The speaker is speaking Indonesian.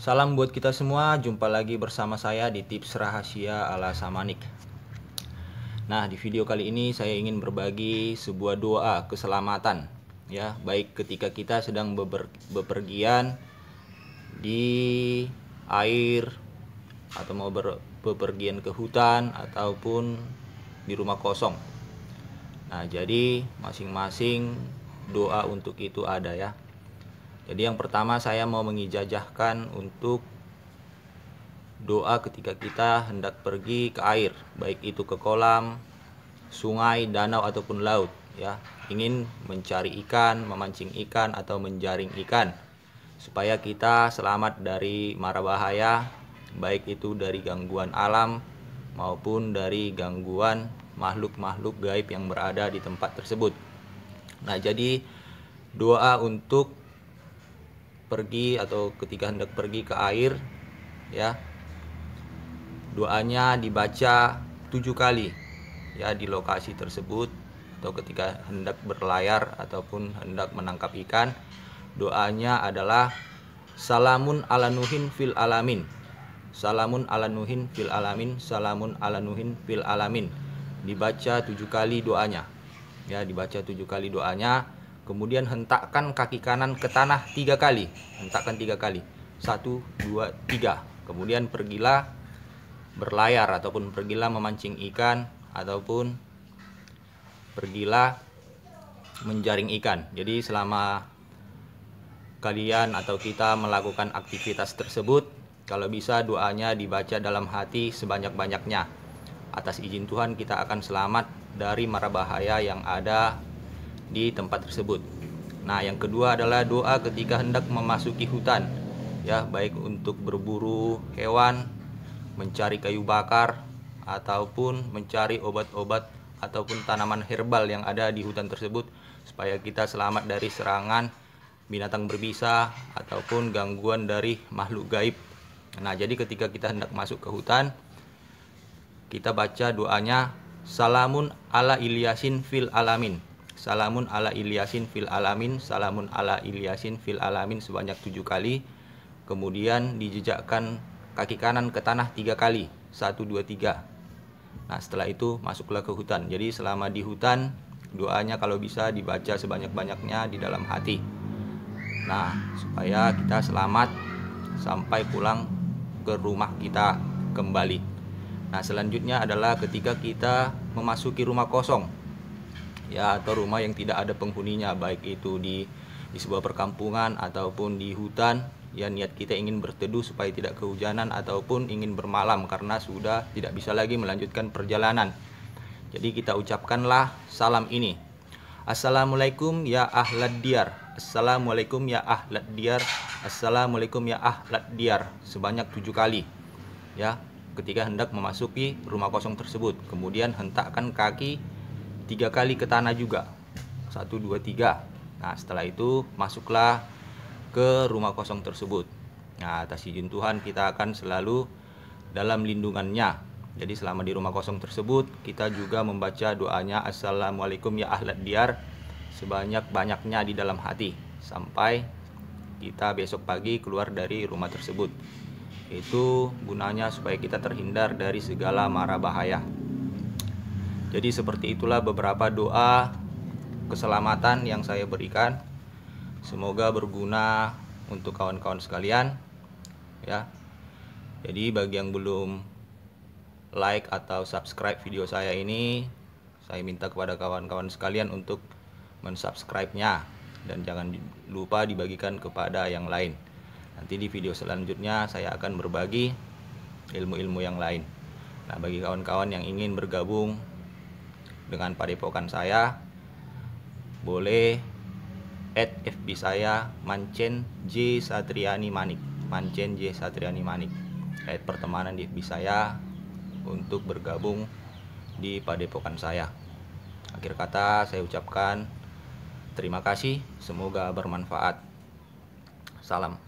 Salam buat kita semua, jumpa lagi bersama saya di tips rahasia ala Samanik. Nah, di video kali ini saya ingin berbagi sebuah doa keselamatan ya, baik ketika kita sedang bepergian di air atau mau bepergian ke hutan ataupun di rumah kosong. Nah, jadi masing-masing doa untuk itu ada ya. Jadi yang pertama saya mau mengijajahkan untuk doa ketika kita hendak pergi ke air, baik itu ke kolam, sungai, danau ataupun laut, ya. Ingin mencari ikan, memancing ikan atau menjaring ikan supaya kita selamat dari mara bahaya, baik itu dari gangguan alam maupun dari gangguan makhluk-makhluk gaib yang berada di tempat tersebut. Nah, jadi doa untuk pergi atau ketika hendak pergi ke air ya doanya dibaca tujuh kali ya di lokasi tersebut atau ketika hendak berlayar ataupun hendak menangkap ikan doanya adalah salamun ala nuhin fil alamin salamun ala nuhin fil alamin salamun ala nuhin fil alamin dibaca tujuh kali doanya ya dibaca tujuh kali doanya Kemudian hentakkan kaki kanan ke tanah tiga kali. Hentakkan tiga kali. Satu, dua, tiga. Kemudian pergilah berlayar ataupun pergilah memancing ikan ataupun pergilah menjaring ikan. Jadi selama kalian atau kita melakukan aktivitas tersebut, kalau bisa doanya dibaca dalam hati sebanyak-banyaknya. Atas izin Tuhan kita akan selamat dari mara bahaya yang ada di tempat tersebut. Nah, yang kedua adalah doa ketika hendak memasuki hutan. Ya, baik untuk berburu hewan, mencari kayu bakar ataupun mencari obat-obat ataupun tanaman herbal yang ada di hutan tersebut supaya kita selamat dari serangan binatang berbisa ataupun gangguan dari makhluk gaib. Nah, jadi ketika kita hendak masuk ke hutan, kita baca doanya Salamun ala Ilyasin fil alamin. Salamun ala Ilyasin fil alamin, salamun ala Ilyasin fil alamin sebanyak tujuh kali. Kemudian dijejakkan kaki kanan ke tanah tiga kali, satu dua tiga. Nah setelah itu masuklah ke hutan. Jadi selama di hutan doanya kalau bisa dibaca sebanyak-banyaknya di dalam hati. Nah supaya kita selamat sampai pulang ke rumah kita kembali. Nah selanjutnya adalah ketika kita memasuki rumah kosong ya atau rumah yang tidak ada penghuninya baik itu di di sebuah perkampungan ataupun di hutan ya niat kita ingin berteduh supaya tidak kehujanan ataupun ingin bermalam karena sudah tidak bisa lagi melanjutkan perjalanan jadi kita ucapkanlah salam ini Assalamualaikum ya ahlad diyar Assalamualaikum ya ahlad diyar Assalamualaikum ya ahlad diyar sebanyak tujuh kali ya ketika hendak memasuki rumah kosong tersebut kemudian hentakkan kaki tiga kali ke tanah juga satu dua tiga nah setelah itu masuklah ke rumah kosong tersebut nah atas izin Tuhan kita akan selalu dalam lindungannya jadi selama di rumah kosong tersebut kita juga membaca doanya Assalamualaikum ya ahlat diar sebanyak-banyaknya di dalam hati sampai kita besok pagi keluar dari rumah tersebut itu gunanya supaya kita terhindar dari segala mara bahaya jadi seperti itulah beberapa doa keselamatan yang saya berikan. Semoga berguna untuk kawan-kawan sekalian. Ya. Jadi bagi yang belum like atau subscribe video saya ini, saya minta kepada kawan-kawan sekalian untuk mensubscribe-nya dan jangan lupa dibagikan kepada yang lain. Nanti di video selanjutnya saya akan berbagi ilmu-ilmu yang lain. Nah, bagi kawan-kawan yang ingin bergabung dengan padepokan saya boleh add FB saya Mancen J Satriani Manik Mancen J Satriani Manik add pertemanan di FB saya untuk bergabung di padepokan saya akhir kata saya ucapkan terima kasih semoga bermanfaat salam